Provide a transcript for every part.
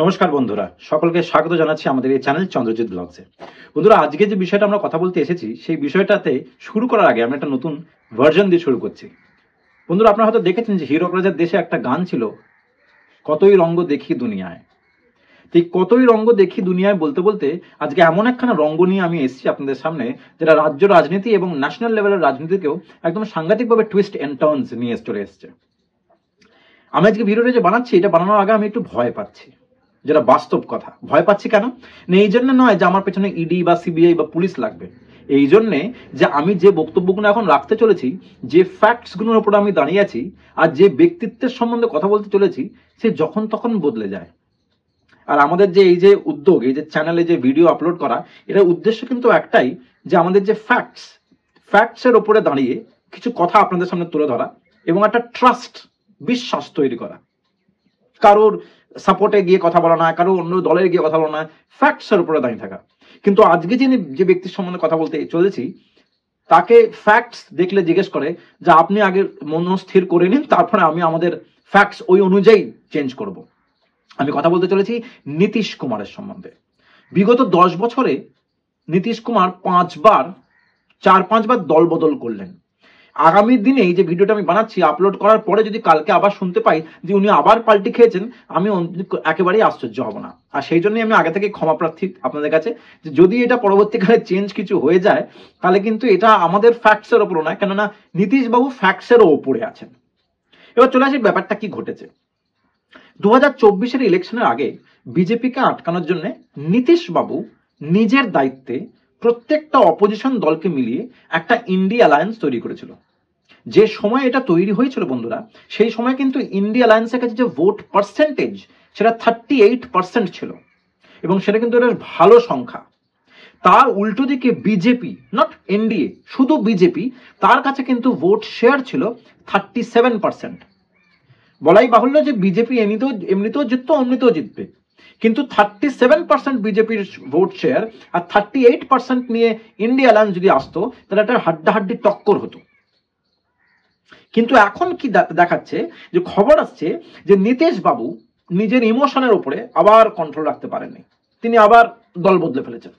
নমস্কার বন্ধুরা সকলকে স্বাগত জানাচ্ছি আমাদের এই চ্যানেল চন্দ্রজিৎ ব্লগসে বন্ধুরা আজকে যে বিষয়টা আমরা কথা বলতে এসেছি সেই বিষয়টাতে শুরু করার আগে আমরা একটা নতুন ভার্জন দিয়ে শুরু করছি বন্ধুরা আপনারা হয়তো দেখেছেন যে হিরক রাজার দেশে একটা গান ছিল কতই রঙ্গ দেখি দুনিয়ায় তো কতই রঙ্গ দেখি দুনিয়ায় বলতে বলতে আজকে এমন একখানা রঙ্গ নিয়ে আমি এসেছি আপনাদের সামনে যেটা রাজ্য রাজনীতি এবং ন্যাশনাল লেভেলের রাজনীতিকেও একদম সাংঘাতিকভাবে টুইস্ট অ্যান্ড টার্নস নিয়ে চলে এসছে আমি আজকে ভিডিওটা যে বানাচ্ছি এটা বানানোর আগে আমি একটু ভয় পাচ্ছি যেটা বাস্তব কথা ভয় পাচ্ছি কেন এই জন্য নয় যে আমার পেছনে ইডি e বা সিবিআই বা পুলিশ লাগবে এই জন্যে যে আমি যে বক্তব্যগুলো এখন রাখতে চলেছি যে ফ্যাক্টসগুলোর উপর আমি দাঁড়িয়ে আছি আর যে ব্যক্তিত্বের সম্বন্ধে কথা বলতে চলেছি সে যখন তখন বদলে যায় আর আমাদের যে এই যে উদ্যোগ এই যে চ্যানেলে যে ভিডিও আপলোড করা এটার উদ্দেশ্য কিন্তু একটাই যে আমাদের যে ফ্যাক্টস ফ্যাক্টসের ওপরে দাঁড়িয়ে কিছু কথা আপনাদের সামনে তুলে ধরা এবং একটা ট্রাস্ট বিশ্বাস তৈরি করা কারোর সাপোর্টে গিয়ে কথা বলা না কারো অন্য দলের গিয়ে কথা বলা না ফ্যাক্টসের উপরে দাঁড়িয়ে থাকা কিন্তু আজকে যিনি যে ব্যক্তির সম্বন্ধে কথা বলতে চলেছি তাকে ফ্যাক্টস দেখলে জিজ্ঞেস করে যে আপনি আগে মন স্থির করে নিন তারপরে আমি আমাদের ফ্যাক্টস ওই অনুযায়ী চেঞ্জ করব আমি কথা বলতে চলেছি নীতিশ কুমারের সম্বন্ধে বিগত দশ বছরে নীতিশ কুমার পাঁচবার চার পাঁচবার দলবদল করলেন আগামী দিনে এই যে ভিডিওটা আমি বানাচ্ছি আপলোড করার পরে যদি কালকে আবার শুনতে পাই যে উনি আবার পাল্টি খেয়েছেন আমি একেবারেই আশ্চর্য হব না আর সেই জন্যই আমি আগে থেকে ক্ষমা প্রার্থী আপনাদের কাছে যে যদি এটা পরবর্তীকালে চেঞ্জ কিছু হয়ে যায় তাহলে কিন্তু এটা আমাদের ফ্যাক্টসের ওপরও নয় কেননা নীতিশবাবু ফ্যাক্টসেরও ওপরে আছেন এবার চলে আসি ব্যাপারটা কি ঘটেছে দু হাজার চব্বিশের ইলেকশনের আগে বিজেপিকে আটকানোর জন্য নীতিশবাবু নিজের দায়িত্বে প্রত্যেকটা অপোজিশন দলকে মিলিয়ে একটা ইন্ডি অ্যালায়েন্স তৈরি করেছিল যে সময় এটা তৈরি হয়েছিল বন্ধুরা সেই সময় কিন্তু ইন্ডিয়া অ্যালায়েন্সের কাছে যে ভোট পার্সেন্টেজ সেটা থার্টি এইট পার্সেন্ট ছিল এবং সেটা কিন্তু এটা ভালো সংখ্যা তার উল্টো দিকে বিজেপি নট এনডিএ শুধু বিজেপি তার কাছে কিন্তু ভোট শেয়ার ছিল থার্টি সেভেন পার্সেন্ট বলাই বাহুল্য যে বিজেপি এমনিতেও এমনিতেও জিততো অমনিতেও জিতবে কিন্তু থার্টি সেভেন পার্সেন্ট বিজেপির ভোট শেয়ার আর থার্টি এইট পার্সেন্ট নিয়ে ইন্ডিয়া অ্যালায়েন্স যদি আসতো তাহলে একটা হাড্ডাহাড্ডি টক্কর হতো কিন্তু এখন কি দেখাচ্ছে যে খবর আসছে যে নিতেশ বাবু নিজের ইমোশনের উপরে আবার কন্ট্রোল রাখতে পারেননি তিনি আবার দল বদলে ফেলেছেন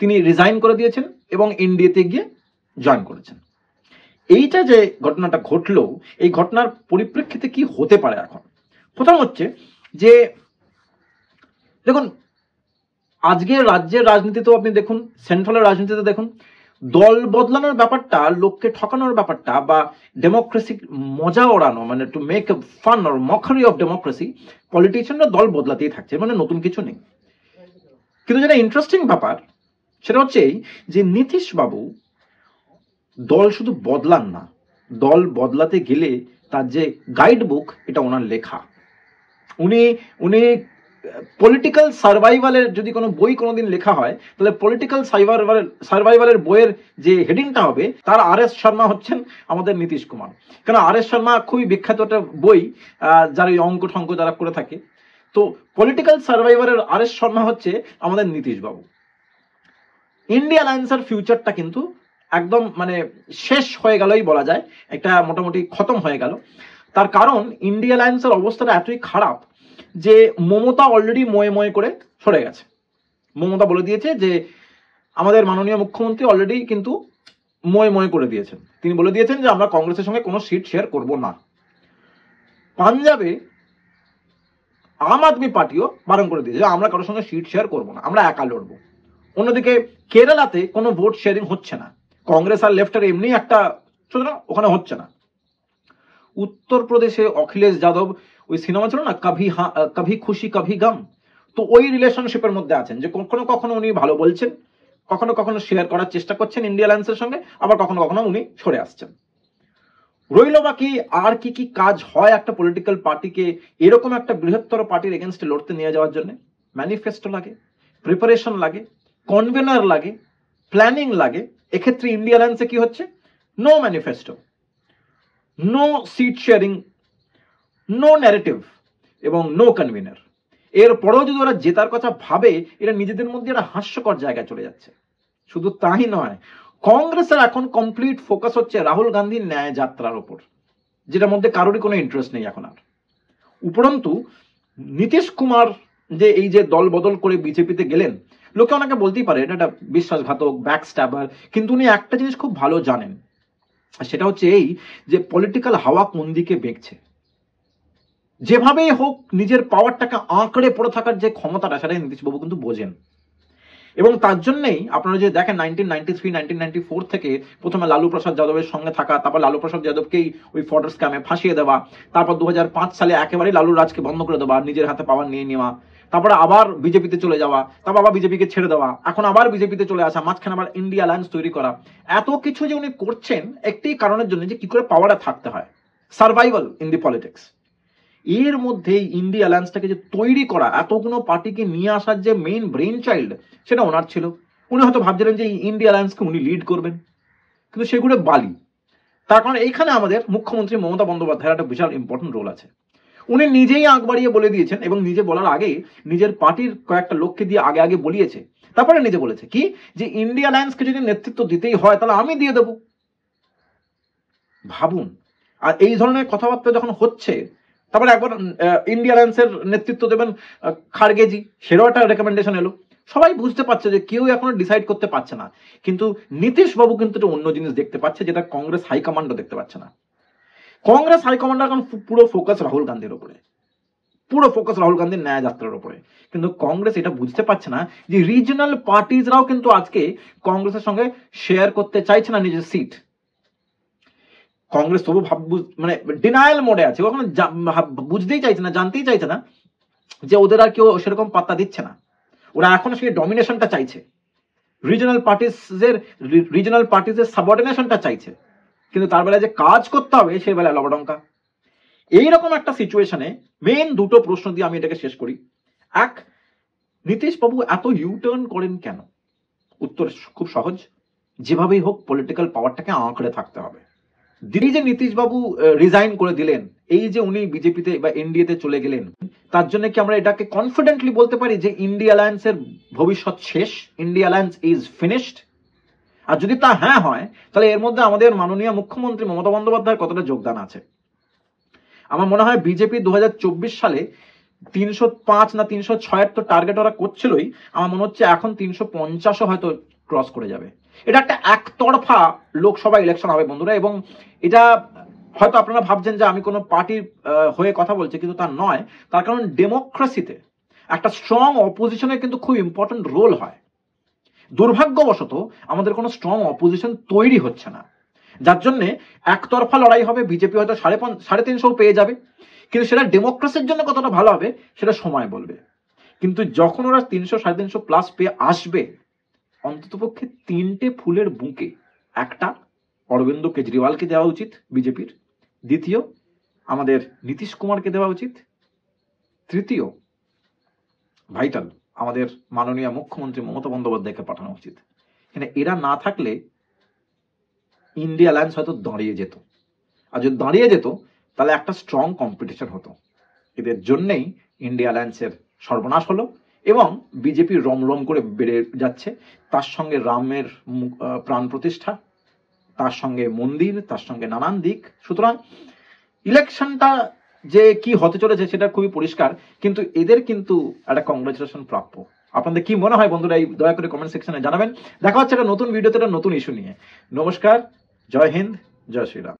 তিনি রিজাইন করে দিয়েছেন এবং ইন্ডিয়াতে গিয়ে জয়েন করেছেন এইটা যে ঘটনাটা ঘটলো এই ঘটনার পরিপ্রেক্ষিতে কি হতে পারে এখন প্রথম হচ্ছে যে দেখুন আজকের রাজ্যের রাজনীতিতেও আপনি দেখুন সেন্ট্রালের রাজনীতিতে দেখুন দল বদলানোর ব্যাপারটা লোককে ঠকানোর ব্যাপারটা বা ডেমোক্রেসি মজা ওড়ানো মানে to make fun or mockery of democracy পলিটিশিয়ানরা দল বদলাতেই থাকছে মানে নতুন কিছু নেই কিন্তু যেটা ইন্টারেস্টিং ব্যাপার সেটা হচ্ছে যে নীতিশ বাবু দল শুধু বদলান না দল বদলাতে গেলে তার যে গাইড বুক এটা ওনার লেখা উনি উনি পলিটিক্যাল সার্ভাইভালের যদি কোনো বই কোনোদিন লেখা হয় তাহলে পলিটিক্যাল সার্ভাইভাল সার্ভাইভালের বইয়ের যে হেডিংটা হবে তার আর এস শর্মা হচ্ছেন আমাদের নীতিশ কুমার কারণ আর এস শর্মা খুবই বিখ্যাত একটা বই যারা ওই অঙ্ক ঠঙ্ক যারা করে থাকে তো পলিটিক্যাল সার্ভাইভারের আর এস শর্মা হচ্ছে আমাদের নীতিশবাবু ইন্ডিয়া লাইন্সের ফিউচারটা কিন্তু একদম মানে শেষ হয়ে গেলই বলা যায় একটা মোটামুটি খতম হয়ে গেল তার কারণ ইন্ডিয়া লাইন্সের অবস্থাটা এতই খারাপ যে মমতা অলরেডি ময়ে ময়ে করে সরে গেছে মমতা বলে দিয়েছে যে আমাদের মাননীয় মুখ্যমন্ত্রী অলরেডি কিন্তু ময়ে ময়ে করে দিয়েছেন তিনি বলে দিয়েছেন যে আমরা কংগ্রেসের সঙ্গে কোনো সিট শেয়ার করব না পাঞ্জাবে আম আদমি পার্টিও বারণ করে দিয়েছে আমরা কারোর সঙ্গে সিট শেয়ার করব না আমরা একা লড়বো অন্যদিকে কেরালাতে কোনো ভোট শেয়ারিং হচ্ছে না কংগ্রেস আর লেফটের এমনি একটা সুতরাং ওখানে হচ্ছে না উত্তরপ্রদেশে অখিলেশ যাদব ওই সিনেমা ছিল না কাভি হা কাভি খুশি কাভি গাম তো ওই রিলেশনশিপের মধ্যে আছেন যে কখনো কখনো উনি ভালো বলছেন কখনো কখনো শেয়ার করার চেষ্টা করছেন ইন্ডিয়া লাইন্সের সঙ্গে আবার কখনো কখনো উনি সরে আসছেন রইল বাকি আর কি কি কাজ হয় একটা পলিটিক্যাল পার্টিকে এরকম একটা বৃহত্তর পার্টির এগেনস্টে লড়তে নিয়ে যাওয়ার জন্য ম্যানিফেস্টো লাগে প্রিপারেশন লাগে কনভেনার লাগে প্ল্যানিং লাগে এক্ষেত্রে ইন্ডিয়া লাইন্সে কি হচ্ছে no manifesto no seat sharing no narrative এবং নো কনভিনার এরপরেও যদি ওরা জেতার কথা ভাবে এটা নিজেদের মধ্যে একটা হাস্যকর জায়গায় চলে যাচ্ছে শুধু তাই নয় কংগ্রেসের এখন কমপ্লিট ফোকাস হচ্ছে রাহুল গান্ধীর ন্যায় যাত্রার ওপর যেটার মধ্যে কারোরই কোনো ইন্টারেস্ট নেই এখন আর উপরন্তু নীতিশ কুমার যে এই যে দল বদল করে বিজেপিতে গেলেন লোকে ওনাকে বলতেই পারে এটা একটা বিশ্বাসঘাতক ব্যাক কিন্তু উনি একটা জিনিস খুব ভালো জানেন সেটা হচ্ছে এই যে পলিটিক্যাল হাওয়া কোন দিকে বেঁকছে যেভাবেই হোক নিজের পাওয়ারটাকে আঁকড়ে পড়ে থাকার যে ক্ষমতাটা সেটাই নীতিশবাবু কিন্তু বোঝেন এবং তার জন্যেই আপনারা যে দেখেন nineteen ninety three nineteen ninety four থেকে প্রথমে লালু প্রসাদ যাদবের সঙ্গে থাকা তারপর লালু প্রসাদ যাদবকেই ওই ফর্ডার স্ক্যামে ফাঁসিয়ে দেওয়া তারপর দু সালে একেবারেই লালু রাজকে বন্ধ করে দেওয়া নিজের হাতে পাওয়ার নিয়ে নেওয়া তারপরে আবার বিজেপিতে চলে যাওয়া তারপর আবার বিজেপিকে ছেড়ে দেওয়া এখন আবার বিজেপিতে চলে আসা মাঝখানে আবার ইন্ডিয়া অ্যালায়েন্স তৈরি করা এত কিছু যে উনি করছেন একটি কারণের জন্য যে কি করে পাওয়ারে থাকতে হয় সার্ভাইভাল ইন দি পলিটিক্স এর মধ্যেই ইন্ডিয়া অ্যালায়েন্সটাকে যে তৈরি করা এতগুলো পার্টিকে নিয়ে আসার যে মেইন ব্রেন চাইল্ড সেটা ওনার ছিল উনি হয়তো ভাবছিলেন যে ইন্ডিয়া অ্যালায়েন্সকে উনি লিড করবেন কিন্তু সেগুলো বালি তার কারণ এইখানে আমাদের মুখ্যমন্ত্রী মমতা বন্দ্যোপাধ্যায়ের একটা বিশাল ইম্পর্টেন্ট রোল আছে উনি নিজেই আঁক বাড়িয়ে বলে দিয়েছেন এবং নিজে বলার আগে নিজের পার্টির কয়েকটা লোককে দিয়ে আগে আগে বলিয়েছে তারপরে নিজে বলেছে কি যে ইন্ডিয়া অ্যালায়েন্সকে যদি নেতৃত্ব দিতেই হয় তাহলে আমি দিয়ে দেব ভাবুন আর এই ধরনের কথাবার্তা যখন হচ্ছে তারপরে একবার ইন্ডিয়া অ্যালায়েন্সের নেতৃত্ব দেবেন খার্গেজি সেরও একটা রেকমেন্ডেশন এলো সবাই বুঝতে পারছে যে কেউ এখনো ডিসাইড করতে পারছে না কিন্তু নীতিশ বাবু কিন্তু অন্য জিনিস দেখতে পাচ্ছে যেটা কংগ্রেস হাইকমান্ডও দেখতে পাচ্ছে না কংগ্রেস হাইকমান্ডার এখন পুরো ফোকাস রাহুল গান্ধীর ওপরে পুরো ফোকাস রাহুল গান্ধীর ন্যায় যাত্রার উপরে কিন্তু কংগ্রেস এটা বুঝতে পারছে না যে রিজনাল পার্টিজরাও কিন্তু আজকে কংগ্রেসের সঙ্গে শেয়ার করতে চাইছে না নিজের সিট কংগ্রেস তবু ভাব মানে ডিনায়াল মোডে আছে ওখানে বুঝতেই চাইছে না জানতেই চাইছে না যে ওদের আর কেউ সেরকম পাত্তা দিচ্ছে না ওরা এখন সেই ডমিনেশনটা চাইছে রিজনাল পার্টিসের রিজনাল পার্টিসের সাবঅর্ডিনেশনটা চাইছে কিন্তু তার বেলায় যে কাজ করতে হবে সেই বেলায় লবডঙ্কা এইরকম একটা সিচুয়েশনে মেন দুটো প্রশ্ন দিয়ে আমি এটাকে শেষ করি এক নীতিশ বাবু এত ইউটার্ন করেন কেন উত্তর খুব সহজ যেভাবেই হোক পলিটিক্যাল পাওয়ারটাকে আঁকড়ে থাকতে হবে দিদি যে নীতিশবাবু রিজাইন করে দিলেন এই যে উনি বিজেপিতে বা এনডিএতে চলে গেলেন তার জন্য কি আমরা এটাকে কনফিডেন্টলি বলতে পারি যে ইন্ডিয়া অ্যালায়েন্সের ভবিষ্যৎ শেষ ইন্ডিয়া অ্যালায়েন্স ইজ ফিনিশড আর যদি তা হ্যাঁ হয় তাহলে এর মধ্যে আমাদের মাননীয় মুখ্যমন্ত্রী মমতা বন্দ্যোপাধ্যায়ের কতটা যোগদান আছে আমার মনে হয় বিজেপি দু সালে তিনশো পাঁচ না তিনশো ছয়ের তো টার্গেট ওরা করছিলই আমার মনে হচ্ছে এখন তিনশো পঞ্চাশও হয়তো ক্রস করে যাবে এটা একটা একতরফা লোকসভা ইলেকশন হবে বন্ধুরা এবং এটা হয়তো আপনারা ভাবছেন যে আমি কোনো পার্টির হয়ে কথা বলছি কিন্তু তা নয় তার কারণ ডেমোক্রেসিতে একটা স্ট্রং অপোজিশনের কিন্তু খুব ইম্পর্টেন্ট রোল হয় দুর্ভাগ্যবশত আমাদের কোনো স্ট্রং অপোজিশন তৈরি হচ্ছে না যার জন্য একতরফা লড়াই হবে বিজেপি হয়তো সাড়ে সাড়ে তিনশো পেয়ে যাবে কিন্তু সেটা ডেমোক্রেসির জন্য কতটা ভালো হবে সেটা সময় বলবে কিন্তু যখন ওরা তিনশো সাড়ে তিনশো প্লাস পেয়ে আসবে অন্ততপক্ষে তিনটে ফুলের বুকে একটা অরবিন্দ কেজরিওয়ালকে দেওয়া উচিত বিজেপির দ্বিতীয় আমাদের নীতিশ কুমারকে দেওয়া উচিত তৃতীয় ভাইটাল আমাদের মাননীয় মুখ্যমন্ত্রী মমতা বন্দ্যোপাধ্যায়কে পাঠানো উচিত এখানে এরা না থাকলে ইন্ডিয়া অ্যালায়েন্স হয়তো দাঁড়িয়ে যেত আর যদি দাঁড়িয়ে যেত তাহলে একটা স্ট্রং কম্পিটিশন হতো এদের জন্যেই ইন্ডিয়া অ্যালায়েন্সের সর্বনাশ হলো এবং বিজেপি রম রম করে বেড়ে যাচ্ছে তার সঙ্গে রামের প্রাণ প্রতিষ্ঠা তার সঙ্গে মন্দির তার সঙ্গে নানান দিক সুতরাং ইলেকশনটা যে কি হতে চলেছে সেটা খুবই পরিষ্কার কিন্তু এদের কিন্তু একটা কংগ্রেচুলেশন প্রাপ্য আপনাদের কি মনে হয় বন্ধুরা এই দয়া করে কমেন্ট সেকশনে জানাবেন দেখা হচ্ছে একটা নতুন ভিডিওতে একটা নতুন ইস্যু নিয়ে নমস্কার জয় হিন্দ জয় শ্রীরাম